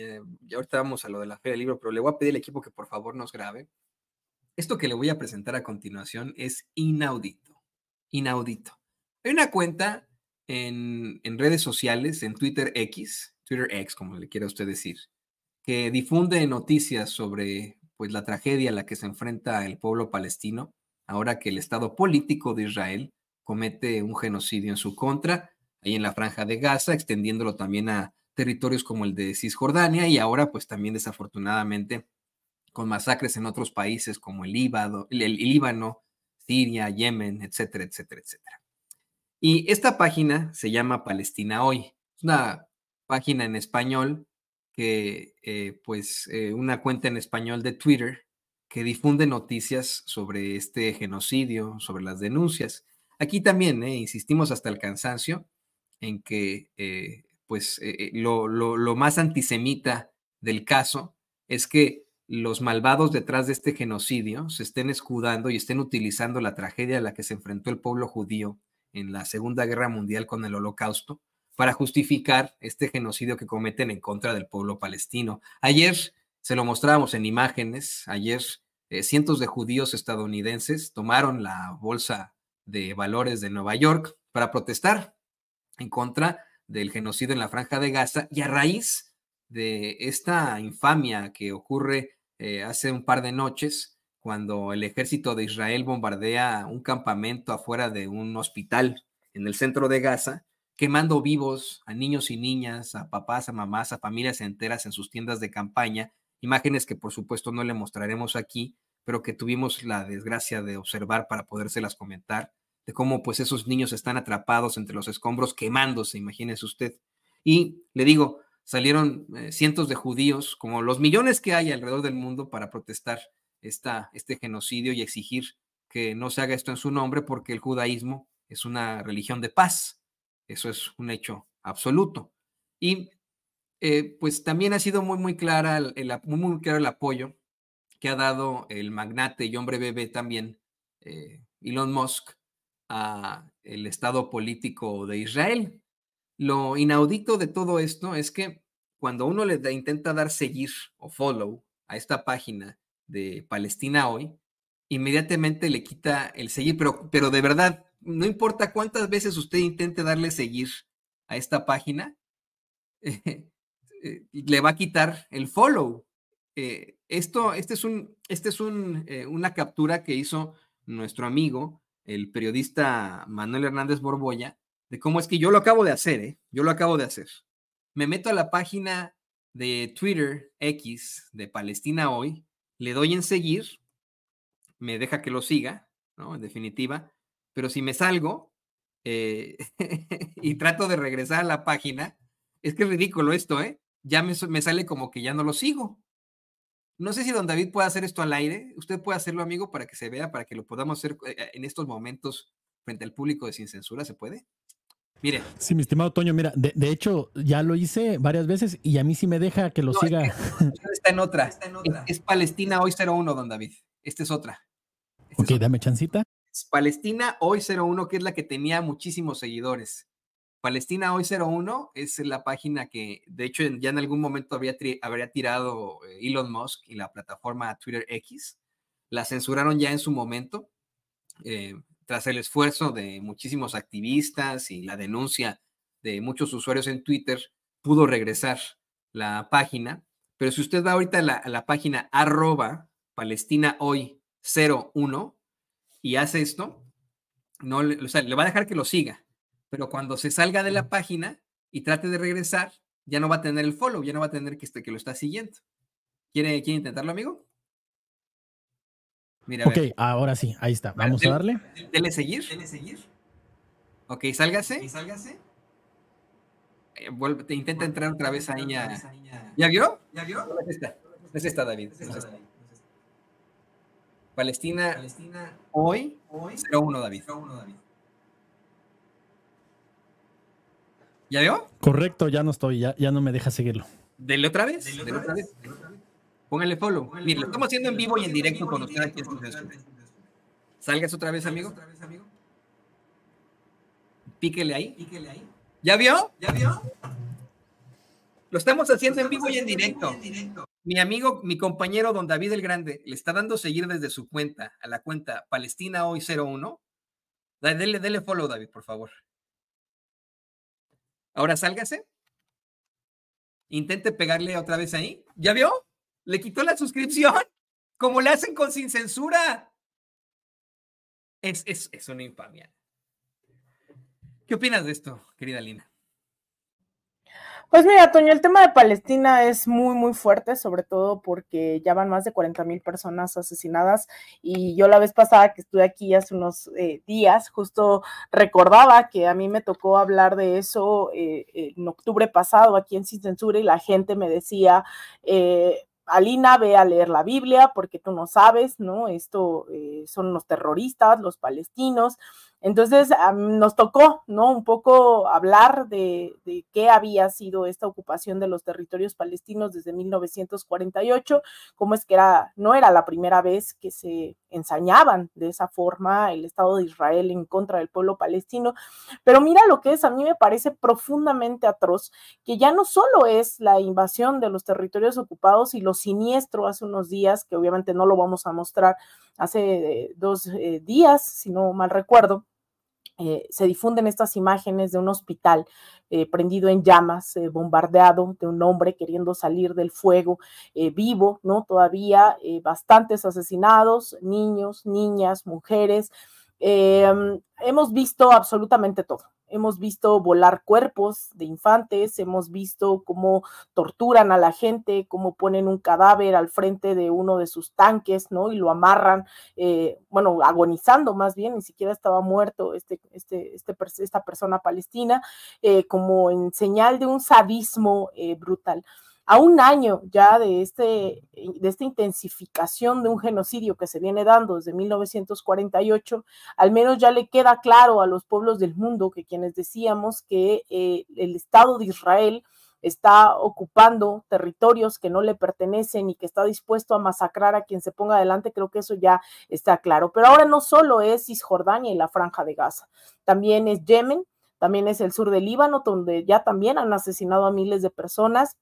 Eh, y, ahorita vamos a lo de la fe del Libro, pero le voy a pedir al equipo que por favor nos grabe. Esto que le voy a presentar a continuación es inaudito, inaudito. Hay una cuenta en, redes sociales, en Twitter X, Twitter X, como le quiera usted decir, que difunde noticias sobre pues, la tragedia a la que se enfrenta el pueblo palestino ahora que el Estado político de Israel comete un genocidio en su contra, ahí en la franja de Gaza, extendiéndolo también a territorios como el de Cisjordania y ahora pues también desafortunadamente con masacres en otros países como el Líbano, el Siria, Yemen, etcétera, etcétera, etcétera. Y esta página se llama Palestina Hoy. Es una página en español que, eh, pues, eh, una cuenta en español de Twitter que difunde noticias sobre este genocidio, sobre las denuncias. Aquí también eh, insistimos hasta el cansancio en que pues eh, eh, lo, más antisemita del caso es que los malvados detrás de este genocidio se estén escudando y estén utilizando la tragedia a la que se enfrentó el pueblo judío en la Segunda Guerra Mundial con el Holocausto para justificar este genocidio que cometen en contra del pueblo palestino. Ayer se lo mostrábamos en imágenes, ayer eh, cientos de judíos estadounidenses tomaron la bolsa de valores de Nueva York para protestar en contra del genocidio en la franja de Gaza y a raíz de esta infamia que ocurre eh, hace un par de noches cuando el ejército de Israel bombardea un campamento afuera de un hospital en el centro de Gaza, quemando vivos a niños y niñas, a papás, a mamás, a familias enteras en sus tiendas de campaña, imágenes que por supuesto no le mostraremos aquí, pero que tuvimos la desgracia de observar para podérselas comentar de cómo pues esos niños están atrapados entre los escombros quemándose, imagínese usted. Y le digo, salieron eh, cientos de judíos, como los millones que hay alrededor del mundo, para protestar esta, este genocidio y exigir que no se haga esto en su nombre, porque el judaísmo es una religión de paz. Eso es un hecho absoluto. Y eh, pues también ha sido muy, muy, clara el, claro el apoyo que ha dado el magnate y hombre bebé también, eh, Elon Musk, a el estado político de Israel. Lo inaudito de todo esto es que cuando uno le intenta dar seguir o follow a esta página de Palestina hoy, inmediatamente le quita el seguir, pero, pero de verdad, no importa cuántas veces usted intente darle seguir a esta página, eh, eh, le va a quitar el follow. Eh, esto, este es, un, este es una captura que hizo nuestro amigo el periodista Manuel Hernández Borboya, de cómo es que yo lo acabo de hacer, ¿eh? Yo lo acabo de hacer. Me meto a la página de Twitter X de Palestina Hoy, le doy en seguir, me deja que lo siga, ¿no? En definitiva, pero si me salgo eh, y trato de regresar a la página, es que es ridículo esto, ¿eh? Ya me sale como que ya no lo sigo. No sé si don David puede hacer esto al aire. Usted puede hacerlo, amigo, para que se vea, para que lo podamos hacer eh, eh, en estos momentos frente al público de Sin Censura. ¿Se puede? Mire. Sí, mi estimado Toño, mira, de, hecho ya lo hice varias veces y a mí sí me deja que lo siga. está en otra. Es, Palestina hoy 01, don David. Esta es otra. ok, dame chancita. Es Palestina hoy 01, que es la que tenía muchísimos seguidores. Palestina Hoy 01 es la página que, de hecho, ya en algún momento había habría tirado eh, Elon Musk y la plataforma Twitter X. La censuraron ya en su momento, eh, tras el esfuerzo de muchísimos activistas y la denuncia de muchos usuarios en Twitter, pudo regresar la página. Pero si usted va ahorita a la, página arroba Palestina Hoy 01 y hace esto, no, o sea, le va a dejar que lo siga pero cuando se salga de la página y trate de regresar, ya no va a tener el follow, ya no va a tener que, este, que lo está siguiendo. ¿Quiere, ¿Quiere intentarlo, amigo? Mira, ok, ahora sí, ahí está. Vamos a darle. Dele seguir. Dele seguir. Ok, sálgase. Eh, te intenta entrar otra vez ahí. ¿Ya vio? ¿Ya vio? dónde es esta, David. Palestina, Palestina hoy, hoy 01, David. 01, David. ¿Ya vio? Correcto, ya no estoy, ya, ya no me deja seguirlo. ¿Dele otra vez? ¿Dele otra, vez? Póngale follow. lo estamos haciendo en vivo y en directo con ustedes. Salgas otra vez, amigo. Píquele ahí. Píquele ahí. ¿Ya vio? ¿Ya vio? Lo estamos haciendo en vivo y en directo. Mi amigo, mi compañero don David el Grande, le está dando seguir desde su cuenta, a la cuenta Palestina Hoy 01. dele follow, David, por favor. Ahora sálgase. Intente pegarle otra vez ahí. ¿Ya vio? Le quitó la suscripción. Como le hacen con sin censura. Es, es, es una infamia. ¿Qué opinas de esto, querida Lina? Pues mira, Toño, el tema de Palestina es muy, muy fuerte, sobre todo porque ya van más de 40 mil personas asesinadas. Y yo la vez pasada que estuve aquí hace unos eh, días, justo recordaba que a mí me tocó hablar de eso eh, eh, en octubre pasado aquí en Sin Censura y la gente me decía... Alina, ve a leer la Biblia porque tú no sabes, ¿no? Esto son los terroristas, los palestinos, entonces nos tocó, ¿no? Un poco hablar de, qué había sido esta ocupación de los territorios palestinos desde 1948, cómo es que era, no era la primera vez que se ensañaban de esa forma el Estado de Israel en contra del pueblo palestino. Pero mira lo que es, a mí me parece profundamente atroz, que ya no solo es la invasión de los territorios ocupados y lo siniestro hace unos días, que obviamente no lo vamos a mostrar hace eh, dos eh, días, si no mal recuerdo eh, se difunden estas imágenes de un hospital eh, prendido en llamas, eh, bombardeado, de un hombre queriendo salir del fuego vivo, ¿no? Todavía bastantes asesinados, niños, niñas, mujeres. Em, hemos visto absolutamente todo, hemos visto volar cuerpos de infantes, hemos visto cómo torturan a la gente, cómo ponen un cadáver al frente de uno de sus tanques, ¿no? Y lo amarran, eh, bueno, agonizando más bien, ni siquiera estaba muerto este, este, este esta persona palestina, eh, como en señal de un sadismo eh, brutal a un año ya de, este, de esta intensificación de un genocidio que se viene dando desde 1948, al menos ya le queda claro a los pueblos del mundo que quienes decíamos que eh, el Estado de Israel está ocupando territorios que no le pertenecen y que está dispuesto a masacrar a quien se ponga adelante, creo que eso ya está claro. Pero ahora no solo es Cisjordania y la franja de Gaza, también es Yemen, también es el sur del Líbano, donde ya también han asesinado a miles de personas.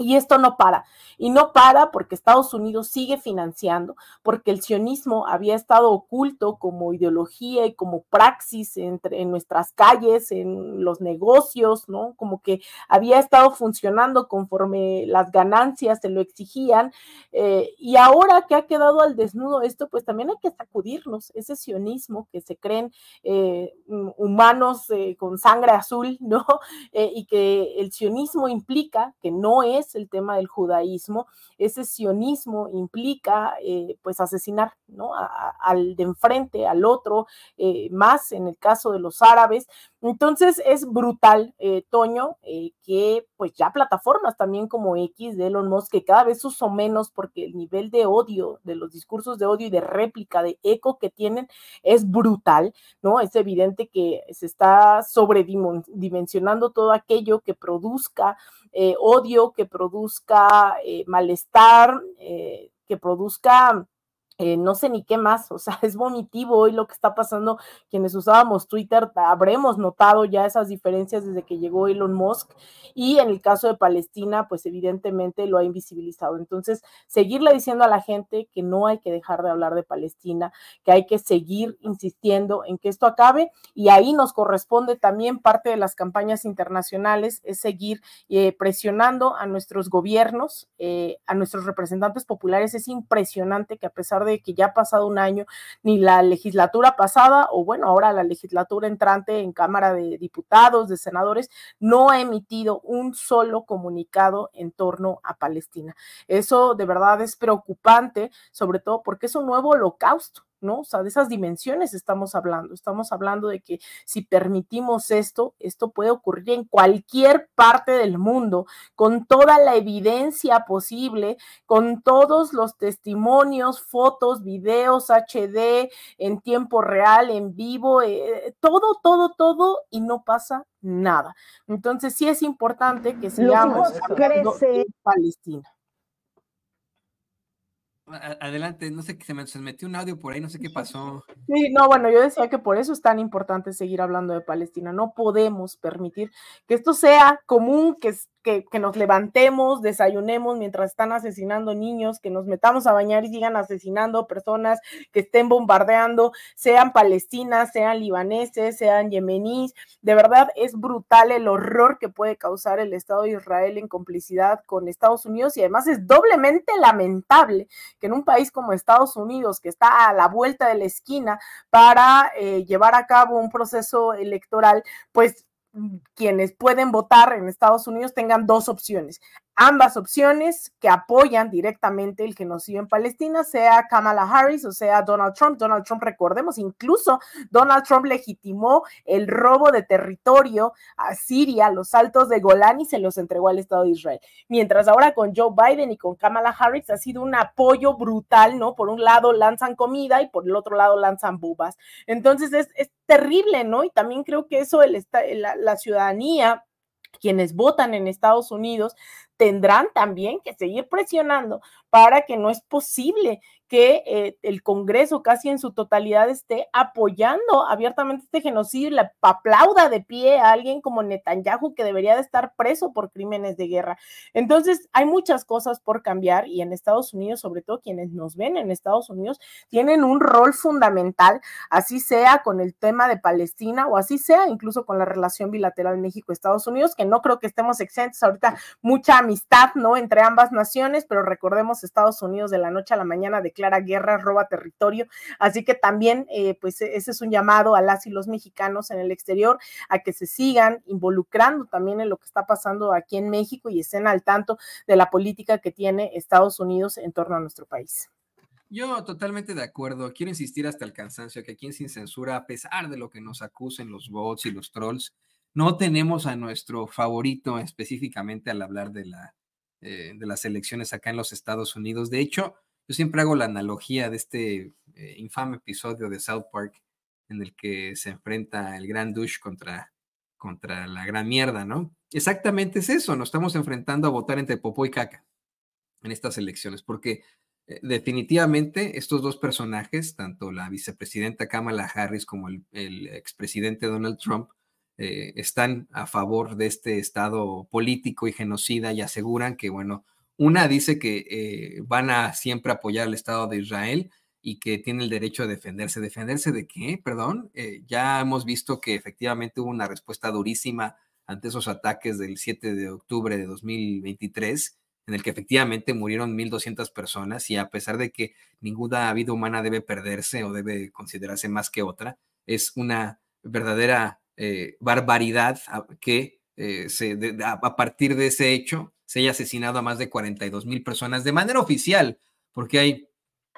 Y esto no para. Y no para porque Estados Unidos sigue financiando, porque el sionismo había estado oculto como ideología y como praxis entre, en nuestras calles, en los negocios, ¿no? Como que había estado funcionando conforme las ganancias se lo exigían. Eh, y ahora que ha quedado al desnudo esto, pues también hay que sacudirnos ese sionismo que se creen eh, humanos eh, con sangre azul, ¿no? y que el sionismo implica que no es el tema del judaísmo, ese sionismo implica eh, pues asesinar ¿no? al de enfrente, al otro, eh, más en el caso de los árabes, entonces es brutal, eh, Toño, eh, que pues ya plataformas también como X de Elon Musk, que cada vez uso menos porque el nivel de odio, de los discursos de odio y de réplica, de eco que tienen, es brutal, ¿no? Es evidente que se está sobredimensionando todo aquello que produzca eh, odio, que produzca malestar, que produzca eh, no sé ni qué más, o sea, es vomitivo hoy lo que está pasando. Quienes usábamos Twitter habremos notado ya esas diferencias desde que llegó Elon Musk y en el caso de Palestina, pues evidentemente lo ha invisibilizado. Entonces, seguirle diciendo a la gente que no hay que dejar de hablar de Palestina, que hay que seguir insistiendo en que esto acabe y ahí nos corresponde también parte de las campañas internacionales, es seguir eh, presionando a nuestros gobiernos, eh, a nuestros representantes populares. Es impresionante que a pesar de que ya ha pasado un año, ni la legislatura pasada, o bueno, ahora la legislatura entrante en Cámara de Diputados, de senadores, no ha emitido un solo comunicado en torno a Palestina. Eso de verdad es preocupante, sobre todo porque es un nuevo holocausto ¿no? O sea, de esas dimensiones estamos hablando. Estamos hablando de que si permitimos esto, esto puede ocurrir en cualquier parte del mundo, con toda la evidencia posible, con todos los testimonios, fotos, videos, HD, en tiempo real, en vivo, eh, todo, todo, todo, y no pasa nada. Entonces, sí es importante que sigamos en Palestina. Adelante, no sé, qué se me, metió un audio por ahí, no sé qué pasó. Sí, no, bueno, yo decía que por eso es tan importante seguir hablando de Palestina. No podemos permitir que esto sea común, que, que, nos levantemos, desayunemos mientras están asesinando niños, que nos metamos a bañar y sigan asesinando personas, que estén bombardeando, sean palestinas, sean libaneses, sean yemeníes. De verdad es brutal el horror que puede causar el Estado de Israel en complicidad con Estados Unidos y además es doblemente lamentable que en un país como Estados Unidos, que está a la vuelta de la esquina para eh, llevar a cabo un proceso electoral, pues quienes pueden votar en Estados Unidos tengan dos opciones ambas opciones que apoyan directamente el genocidio en Palestina, sea Kamala Harris o sea Donald Trump. Donald Trump, recordemos, incluso Donald Trump legitimó el robo de territorio a Siria, los altos de Golán y se los entregó al Estado de Israel. Mientras ahora con Joe Biden y con Kamala Harris ha sido un apoyo brutal, ¿no? Por un lado lanzan comida y por el otro lado lanzan bubas. Entonces es, terrible, ¿no? Y también creo que eso el, la ciudadanía quienes votan en Estados Unidos tendrán también que seguir presionando para que no es posible que eh, el Congreso casi en su totalidad esté apoyando abiertamente este genocidio y la aplauda de pie a alguien como Netanyahu que debería de estar preso por crímenes de guerra. Entonces, hay muchas cosas por cambiar y en Estados Unidos, sobre todo quienes nos ven en Estados Unidos, tienen un rol fundamental, así sea con el tema de Palestina o así sea incluso con la relación bilateral México-Estados Unidos, que no creo que estemos exentos ahorita mucha amistad, ¿no? Entre ambas naciones, pero recordemos, Estados Unidos de la noche a la mañana declara guerra, roba territorio, así que también, eh, pues e-, ese es un llamado a las y los mexicanos en el exterior a que se sigan involucrando también en lo que está pasando aquí en México y estén al tanto de la política que tiene Estados Unidos en torno a nuestro país. Yo totalmente de acuerdo. Quiero insistir hasta el cansancio que aquí en Sin Censura, a pesar de lo que nos acusen los bots y los trolls, no tenemos a nuestro favorito específicamente al hablar de, la, eh, de las elecciones acá en los Estados Unidos. De hecho, yo siempre hago la analogía de este eh, infame episodio de South Park en el que se enfrenta el gran douche contra, contra la gran mierda, ¿no? Exactamente es eso, nos estamos enfrentando a votar entre popó y caca en estas elecciones, porque eh, definitivamente estos dos personajes, tanto la vicepresidenta Kamala Harris como el expresidente Donald Trump, eh, están a favor de este Estado político y genocida y aseguran que, bueno, una dice que eh, van a siempre apoyar al Estado de Israel y que tiene el derecho a defenderse. ¿Defenderse de qué? Perdón, eh, ya hemos visto que efectivamente hubo una respuesta durísima ante esos ataques del 7 de octubre de 2023 en el que efectivamente murieron 1.200 personas y a pesar de que ninguna vida humana debe perderse o debe considerarse más que otra, es una verdadera eh, barbaridad ah, que eh, se, a partir de ese hecho se haya asesinado a más de 42 mil personas de manera oficial, porque hay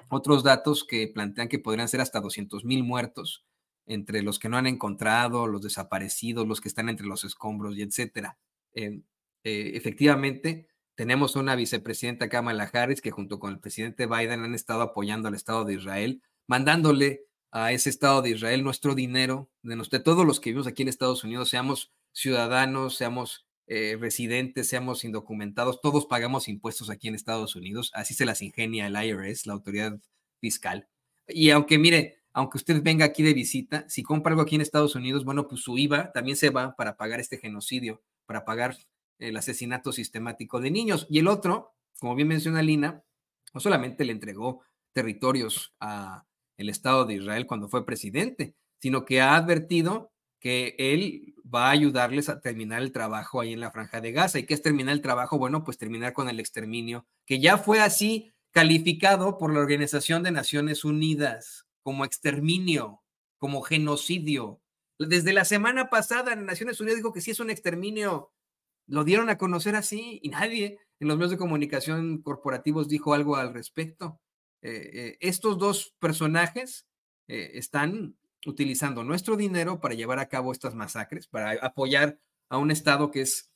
otros datos que plantean que podrían ser hasta 200 mil muertos entre los que no han encontrado, los desaparecidos, los que están entre los escombros y etcétera. Eh, efectivamente, tenemos una vicepresidenta Kamala Harris que junto con el presidente Biden han estado apoyando al Estado de Israel, mandándole a ese Estado de Israel, nuestro dinero, de, todos los que vivimos aquí en Estados Unidos, seamos ciudadanos, seamos eh, residentes, seamos indocumentados, todos pagamos impuestos aquí en Estados Unidos, así se las ingenia el IRS, la autoridad fiscal. Y aunque mire, aunque usted venga aquí de visita, si compra algo aquí en Estados Unidos, bueno, pues su IVA también se va para pagar este genocidio, para pagar el asesinato sistemático de niños. Y el otro, como bien menciona Lina, no solamente le entregó territorios a, el Estado de Israel cuando fue presidente, sino que ha advertido que él va a ayudarles a terminar el trabajo ahí en la franja de Gaza. ¿Y qué es terminar el trabajo? Bueno, pues terminar con el exterminio, que ya fue así calificado por la Organización de Naciones Unidas como exterminio, como genocidio. Desde la semana pasada, en Naciones Unidas dijo que sí es un exterminio. Lo dieron a conocer así y nadie en los medios de comunicación corporativos dijo algo al respecto. Eh, eh, estos dos personajes eh, están utilizando nuestro dinero para llevar a cabo estas masacres, para apoyar a un Estado que es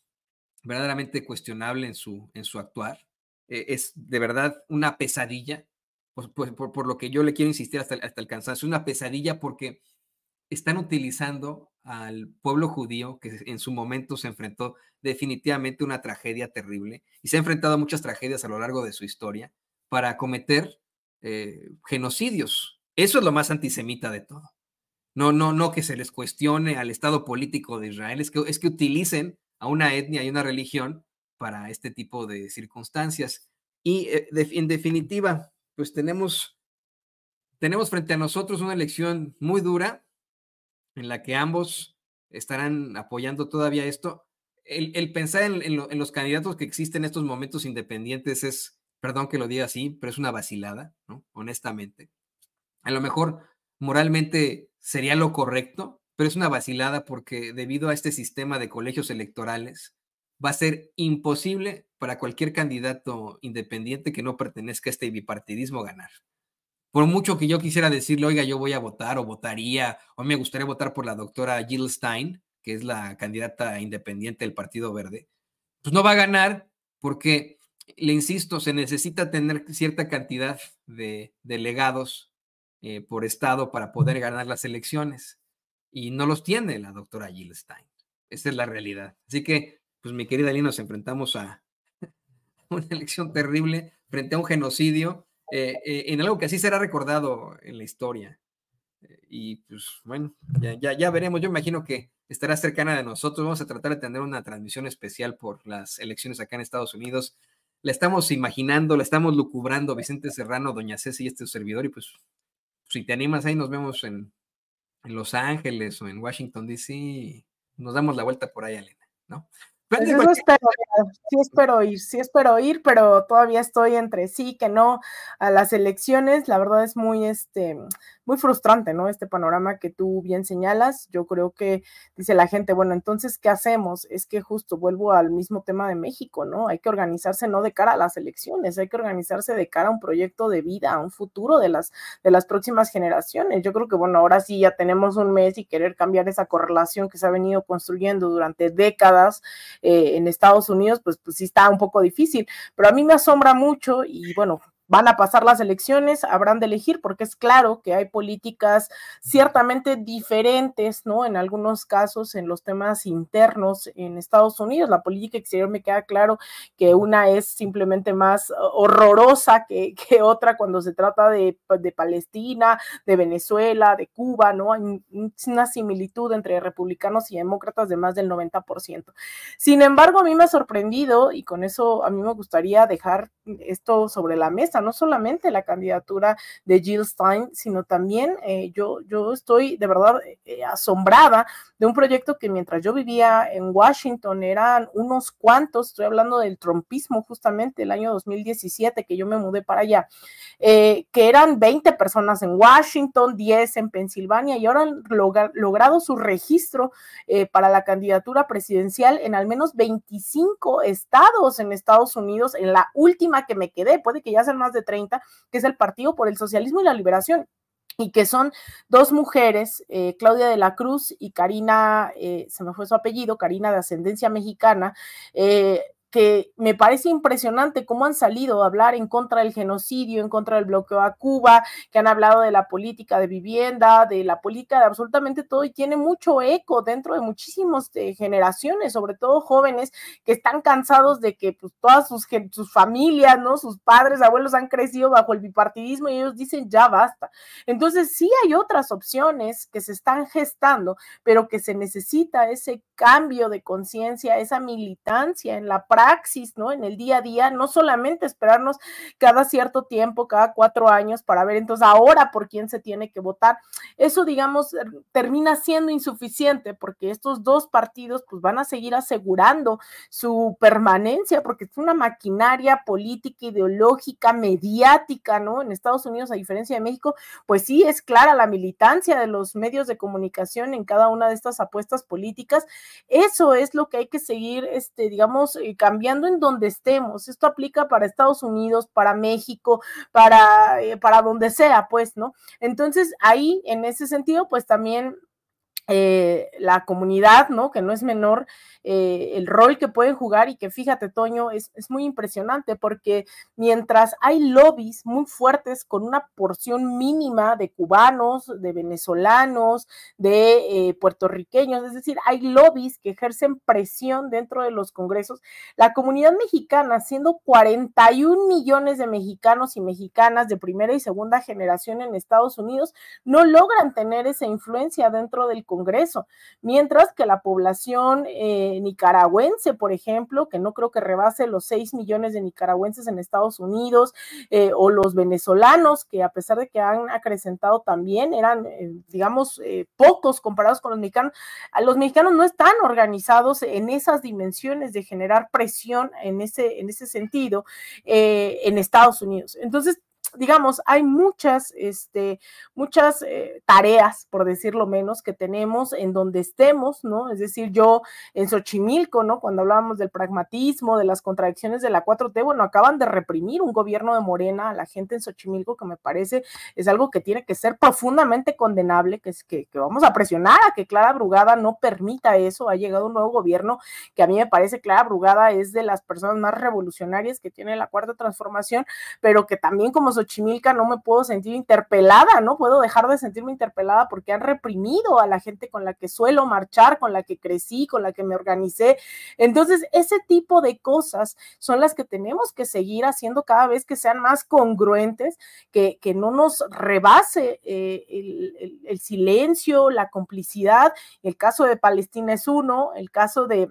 verdaderamente cuestionable en su, en su actuar. es de verdad una pesadilla, pues, pues, por, lo que yo le quiero insistir hasta, hasta el una pesadilla porque están utilizando al pueblo judío que en su momento se enfrentó definitivamente una tragedia terrible y se ha enfrentado a muchas tragedias a lo largo de su historia para cometer eh, genocidios. Eso es lo más antisemita de todo. No, no, no que se les cuestione al Estado político de Israel, es que, es que utilicen a una etnia y una religión para este tipo de circunstancias. Y eh, en definitiva, pues tenemos, tenemos frente a nosotros una elección muy dura en la que ambos estarán apoyando todavía esto. El, pensar en, los candidatos que existen en estos momentos independientes es, perdón que lo diga así, pero es una vacilada, ¿no? Honestamente. A lo mejor moralmente sería lo correcto, pero es una vacilada porque debido a este sistema de colegios electorales va a ser imposible para cualquier candidato independiente que no pertenezca a este bipartidismo ganar. Por mucho que yo quisiera decirle, oiga, yo voy a votar o votaría, o me gustaría votar por la doctora Jill Stein, que es la candidata independiente del Partido Verde, pues no va a ganar porque le insisto, se necesita tener cierta cantidad de delegados eh, por estado para poder ganar las elecciones. Y no los tiene la doctora Jill Stein. Esa es la realidad. Así que, pues mi querida Lina, nos enfrentamos a una elección terrible frente a un genocidio, eh, eh, en algo que así será recordado en la historia. y pues bueno, ya, ya, ya veremos. Yo imagino que estará cercana de nosotros. Vamos a tratar de tener una transmisión especial por las elecciones acá en Estados Unidos la estamos imaginando, la estamos lucubrando, Vicente Serrano, Doña Ceci y este servidor, y pues si te animas ahí nos vemos en, Los Ángeles o en Washington, D.C., nos damos la vuelta por ahí, Elena, ¿no? espero, sí espero ir, sí espero ir, pero todavía estoy entre sí, que no, a las elecciones, la verdad es muy, este, muy frustrante, ¿no? Este panorama que tú bien señalas, yo creo que dice la gente, bueno, entonces, ¿qué hacemos? Es que justo vuelvo al mismo tema de México, ¿no? Hay que organizarse no de cara a las elecciones, hay que organizarse de cara a un proyecto de vida, a un futuro de las, de las próximas generaciones. Yo creo que, bueno, ahora sí ya tenemos un mes y querer cambiar esa correlación que se ha venido construyendo durante décadas eh, en Estados Unidos, pues, pues sí está un poco difícil, pero a mí me asombra mucho y bueno, van a pasar las elecciones, habrán de elegir, porque es claro que hay políticas ciertamente diferentes, ¿no? En algunos casos, en los temas internos en Estados Unidos, la política exterior me queda claro que una es simplemente más horrorosa que, otra cuando se trata de, de, Palestina, de Venezuela, de Cuba, ¿no? Hay una similitud entre republicanos y demócratas de más del 90%. Sin embargo, a mí me ha sorprendido, y con eso a mí me gustaría dejar esto sobre la mesa, no solamente la candidatura de Jill Stein, sino también eh, yo, yo estoy de verdad eh, asombrada de un proyecto que mientras yo vivía en Washington eran unos cuantos, estoy hablando del trompismo justamente el año 2017 que yo me mudé para allá, eh, que eran 20 personas en Washington, 10 en Pensilvania y ahora han logrado su registro para la candidatura presidencial en al menos 25 estados en Estados Unidos, en la última que me quedé, puede que ya sean más de 30, que es el Partido por el Socialismo y la Liberación y que son dos mujeres, eh, Claudia de la Cruz y Karina, eh, se me fue su apellido, Karina de ascendencia mexicana, eh, que me parece impresionante cómo han salido a hablar en contra del genocidio, en contra del bloqueo a Cuba, que han hablado de la política de vivienda, de la política de absolutamente todo y tiene mucho eco dentro de muchísimas eh, generaciones, sobre todo jóvenes que están cansados de que pues, todas sus, sus familias, ¿no? sus padres, abuelos han crecido bajo el bipartidismo y ellos dicen ya basta. Entonces sí hay otras opciones que se están gestando, pero que se necesita ese cambio de conciencia, esa militancia en la práctica axis, ¿no? En el día a día, no solamente esperarnos cada cierto tiempo, cada cuatro años, para ver entonces ahora por quién se tiene que votar. Eso, digamos, er, termina siendo insuficiente porque estos dos partidos pues van a seguir asegurando su permanencia porque es una maquinaria política, ideológica, mediática, ¿no? En Estados Unidos, a diferencia de México, pues sí es clara la militancia de los medios de comunicación en cada una de estas apuestas políticas. Eso es lo que hay que seguir, este, digamos, cambiando. Eh, cambiando en donde estemos. Esto aplica para Estados Unidos, para México, para, eh, para donde sea, pues, ¿no? Entonces, ahí, en ese sentido, pues también eh, la comunidad, ¿no? Que no es menor eh, el rol que pueden jugar y que fíjate, Toño, es, muy impresionante porque mientras hay lobbies muy fuertes con una porción mínima de cubanos, de venezolanos, de eh, puertorriqueños, es decir, hay lobbies que ejercen presión dentro de los congresos, la comunidad mexicana, siendo 41 millones de mexicanos y mexicanas de primera y segunda generación en Estados Unidos, no logran tener esa influencia dentro del Congreso, mientras que la población eh, nicaragüense, por ejemplo, que no creo que rebase los 6 millones de nicaragüenses en Estados Unidos, eh, o los venezolanos, que a pesar de que han acrecentado también, eran, eh, digamos, pocos comparados con los mexicanos, los mexicanos no están organizados en esas dimensiones de generar presión en ese, en ese sentido en Estados Unidos. Entonces, digamos, hay muchas, este, muchas eh, tareas, por decirlo menos, que tenemos en donde estemos, ¿no? Es decir, yo en Xochimilco, ¿no? Cuando hablábamos del pragmatismo, de las contradicciones de la 4T, bueno, acaban de reprimir un gobierno de Morena a la gente en Xochimilco, que me parece es algo que tiene que ser profundamente condenable, que es que, que vamos a presionar a que Clara Brugada no permita eso. Ha llegado un nuevo gobierno que a mí me parece Clara Brugada es de las personas más revolucionarias que tiene la cuarta transformación, pero que también como Xochimilca no me puedo sentir interpelada, no puedo dejar de sentirme interpelada porque han reprimido a la gente con la que suelo marchar, con la que crecí, con la que me organicé. Entonces, ese tipo de cosas son las que tenemos que seguir haciendo cada vez que sean más congruentes, que, no nos rebase eh, el silencio, la complicidad. El caso de Palestina es uno, el caso de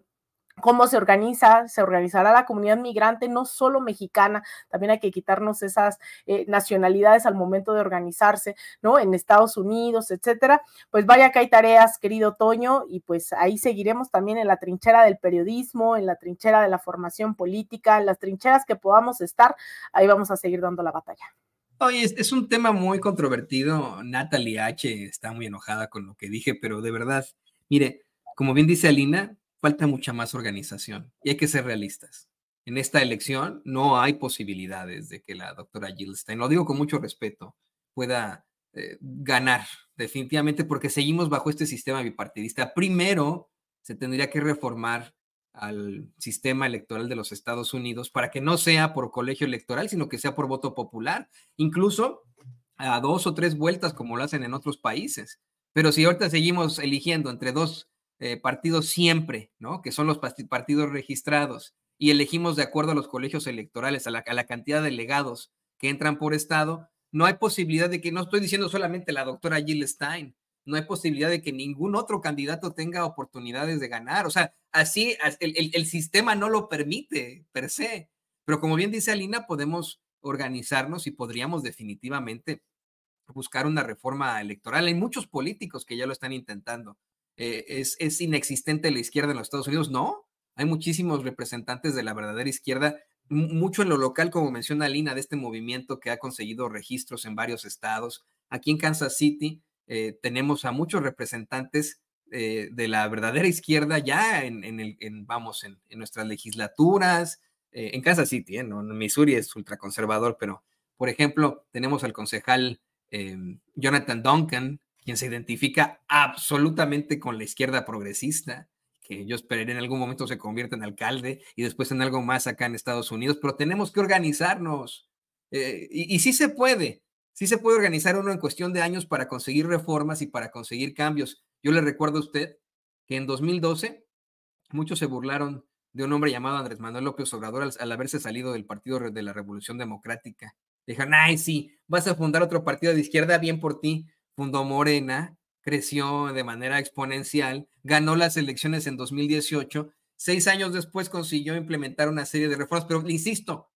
cómo se organiza, se organizará la comunidad migrante, no solo mexicana, también hay que quitarnos esas eh, nacionalidades al momento de organizarse, ¿no? En Estados Unidos, etcétera. Pues vaya que hay tareas, querido Toño, y pues ahí seguiremos también en la trinchera del periodismo, en la trinchera de la formación política, en las trincheras que podamos estar, ahí vamos a seguir dando la batalla. Oye, es, es un tema muy controvertido. Natalie H. está muy enojada con lo que dije, pero de verdad, mire, como bien dice Alina, falta mucha más organización y hay que ser realistas. En esta elección no hay posibilidades de que la doctora Gilstein, lo digo con mucho respeto, pueda eh, ganar definitivamente porque seguimos bajo este sistema bipartidista. Primero, se tendría que reformar al sistema electoral de los Estados Unidos para que no sea por colegio electoral, sino que sea por voto popular, incluso a dos o tres vueltas como lo hacen en otros países. Pero si ahorita seguimos eligiendo entre dos eh, partidos siempre, ¿no? Que son los partidos registrados y elegimos de acuerdo a los colegios electorales, a la, cantidad de delegados que entran por estado, no hay posibilidad de que, no estoy diciendo solamente la doctora Jill Stein, no hay posibilidad de que ningún otro candidato tenga oportunidades de ganar. O sea, así el, el, sistema no lo permite per se. Pero como bien dice Alina, podemos organizarnos y podríamos definitivamente buscar una reforma electoral. Hay muchos políticos que ya lo están intentando. Eh, es, inexistente la izquierda en los Estados Unidos. No, hay muchísimos representantes de la verdadera izquierda, mucho en lo local, como menciona Lina, de este movimiento que ha conseguido registros en varios estados. Aquí en Kansas City eh, tenemos a muchos representantes eh, de la verdadera izquierda ya en, el, vamos, en, nuestras legislaturas, en Kansas City, en Missouri es ultraconservador, pero por ejemplo, tenemos al concejal em, Jonathan Duncan, quien se identifica absolutamente con la izquierda progresista, que yo esperaría en algún momento se convierta en alcalde y después en algo más acá en Estados Unidos, pero tenemos que organizarnos. Eh, y, sí se puede, sí se puede organizar uno en cuestión de años para conseguir reformas y para conseguir cambios. Yo le recuerdo a usted que en 2012 muchos se burlaron de un hombre llamado Andrés Manuel López Obrador al, al haberse salido del Partido de la Revolución Democrática. Dijeron, ay, sí, vas a fundar otro partido de izquierda, bien por ti, fundó Morena, creció de manera exponencial, ganó las elecciones en 2018, seis años después consiguió implementar una serie de reformas, pero insisto,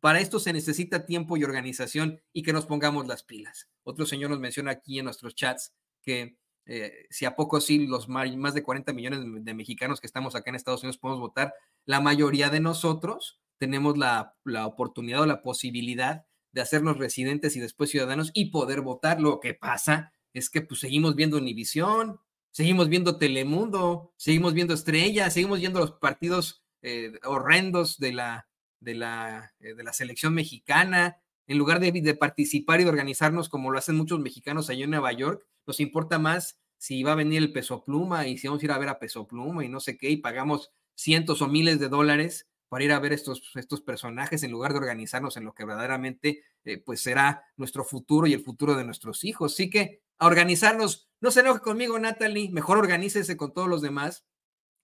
para esto se necesita tiempo y organización y que nos pongamos las pilas. Otro señor nos menciona aquí en nuestros chats que eh, si a poco sí los más de 40 millones de mexicanos que estamos acá en Estados Unidos podemos votar, la mayoría de nosotros tenemos la, la oportunidad o la posibilidad de hacernos residentes y después ciudadanos y poder votar. Lo que pasa es que pues seguimos viendo Univisión, seguimos viendo Telemundo, seguimos viendo Estrella, seguimos viendo los partidos eh, horrendos de la, de, la, eh, de la selección mexicana. En lugar de, de participar y de organizarnos como lo hacen muchos mexicanos allá en Nueva York, nos importa más si va a venir el peso pluma y si vamos a ir a ver a peso pluma y no sé qué, y pagamos cientos o miles de dólares para ir a ver estos, estos personajes en lugar de organizarnos en lo que verdaderamente eh, pues será nuestro futuro y el futuro de nuestros hijos. Así que a organizarnos, no se enoje conmigo Natalie, mejor organícese con todos los demás,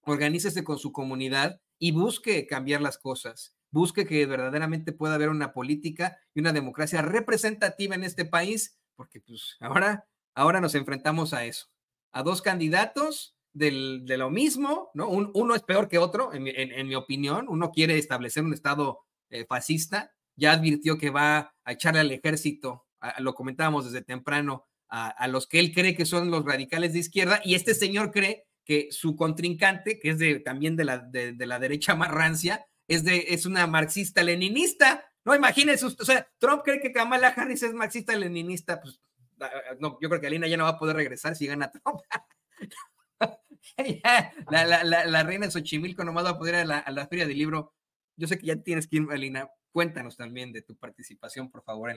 organícese con su comunidad y busque cambiar las cosas, busque que verdaderamente pueda haber una política y una democracia representativa en este país, porque pues ahora, ahora nos enfrentamos a eso, a dos candidatos de lo mismo, ¿no? uno es peor que otro, en, mi opinión. Uno quiere establecer un Estado eh, fascista, ya advirtió que va a echarle al ejército, lo comentábamos desde temprano, a, los que él cree que son los radicales de izquierda, y este señor cree que su contrincante, que es de, también de la, de, la derecha más rancia, es, de, es una marxista-leninista. No, imagínense, o sea, Trump cree que Kamala Harris es marxista-leninista, pues ah, ah, no, yo creo que Alina ya no va a poder regresar si gana Trump. la, la, la, reina de Xochimilco nomás va a poder a la, a la feria del libro. Yo sé que ya tienes que ir, Cuéntanos también de tu participación, por favor, en la,